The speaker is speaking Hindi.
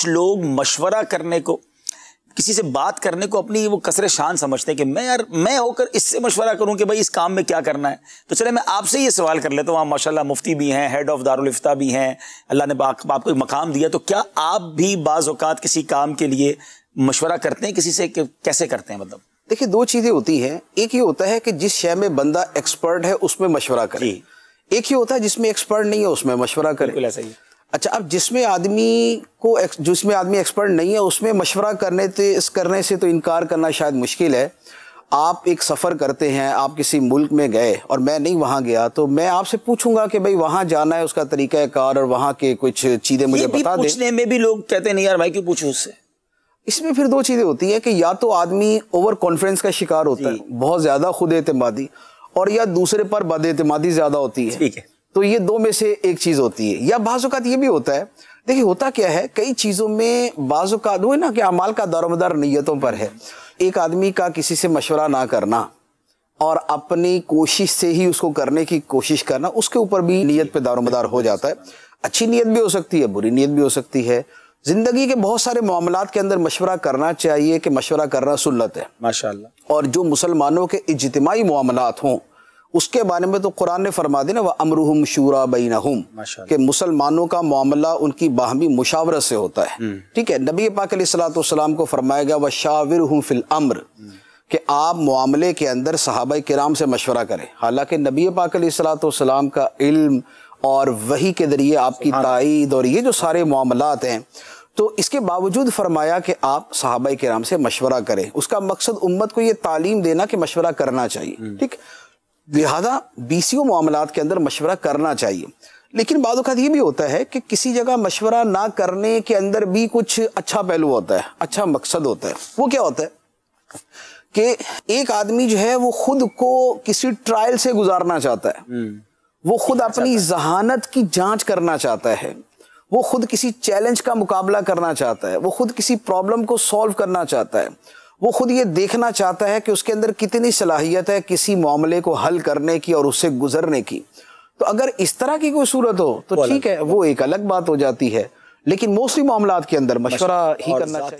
कुछ लोग मशवरा करने को किसी से बात करने को अपनी वो कसरे शान समझते हैं कि मैं यार मैं होकर इससे मशवरा करूं कि भाई इस काम में क्या करना है तो चले मैं आपसे ये सवाल कर लेता हूँ आप माशाल्लाह मुफ्ती भी हैं हेड ऑफ दारुलफ्ता भी हैं अल्लाह ने आपको एक मकाम दिया तो क्या आप भी बाज़ात किसी काम के लिए मशवरा करते हैं किसी से कि कैसे करते हैं मतलब देखिए दो चीज़ें होती हैं एक ये होता है कि जिस शय में बंदा एक्सपर्ट है उसमें मशवरा करे एक ही होता है जिसमें एक्सपर्ट नहीं है उसमें मशवरा करे ऐसा ही अच्छा अब जिसमें आदमी को जिसमें आदमी एक्सपर्ट नहीं है उसमें मशवरा करने तो इस करने से तो इनकार करना शायद मुश्किल है आप एक सफ़र करते हैं आप किसी मुल्क में गए और मैं नहीं वहाँ गया तो मैं आपसे पूछूंगा कि भाई वहाँ जाना है उसका तरीका है कार और वहाँ के कुछ चीज़ें मुझे बता पूछने दे। में भी लोग कहते नहीं यार भाई क्यों पूछूं उससे इसमें फिर दो चीज़ें होती हैं कि या तो आदमी ओवर कॉन्फिडेंस का शिकार होता है बहुत ज़्यादा खुद एतमादी और या दूसरे पर बद ज़्यादा होती है ठीक है तो ये दो में से एक चीज़ होती है या बाज़ात ये भी होता है देखिए होता क्या है कई चीज़ों में बाज़ात हुए ना कि अमाल का दारोमदार नीयतों पर है एक आदमी का किसी से मशवरा ना करना और अपनी कोशिश से ही उसको करने की कोशिश करना उसके ऊपर भी नीयत पे दारोमदार हो जाता है अच्छी नीयत भी हो सकती है बुरी नीयत भी हो सकती है ज़िंदगी के बहुत सारे मामला के अंदर मशवरा करना चाहिए कि मशवरा करना सुलत है माशाल्लाह और जो मुसलमानों के इजतमाही मामला हों उसके बारे में तो कुरान ने फरमा दिया ना वह अमरुहम शूरा बैन के मुसलमानों का मामला उनकी बाहमी मुशावरत से होता है हम्म। ठीक है नबी पाक सलाम को फरमाया गया वह शाविर हूँ फिल अम्र कि आप मामले के अंदर के कराम से मशवरा करें हालांकि नबी पाक सलाम का इल्म और वही के ज़रिए आपकी हाँ। तइद और ये जो सारे मामलात हैं तो इसके बावजूद फरमाया कि आप सहाबा कराम से मशवरा करें उसका मकसद उम्मत को ये तालीम देना कि मशवरा करना चाहिए हम्म। ठीक लिहाजा बी सी ओ मामला के अंदर मशवरा करना चाहिए लेकिन बाद ये भी होता है कि किसी जगह मशवरा ना करने के अंदर भी कुछ अच्छा पहलू होता है अच्छा मकसद होता है वो क्या होता है कि एक आदमी जो है वो खुद को किसी ट्रायल से गुजारना चाहता है हम्म। वो खुद अपनी जहानत की जांच करना चाहता है वो खुद किसी चैलेंज का मुकाबला करना चाहता है वो खुद किसी प्रॉब्लम को सॉल्व करना चाहता है वो खुद ये देखना चाहता है कि उसके अंदर कितनी सलाहियत है किसी मामले को हल करने की और उससे गुजरने की तो अगर इस तरह की कोई सूरत हो तो ठीक है वो एक अलग बात हो जाती है लेकिन मोस्टली मामला के अंदर मशवरा ही करना चाहिए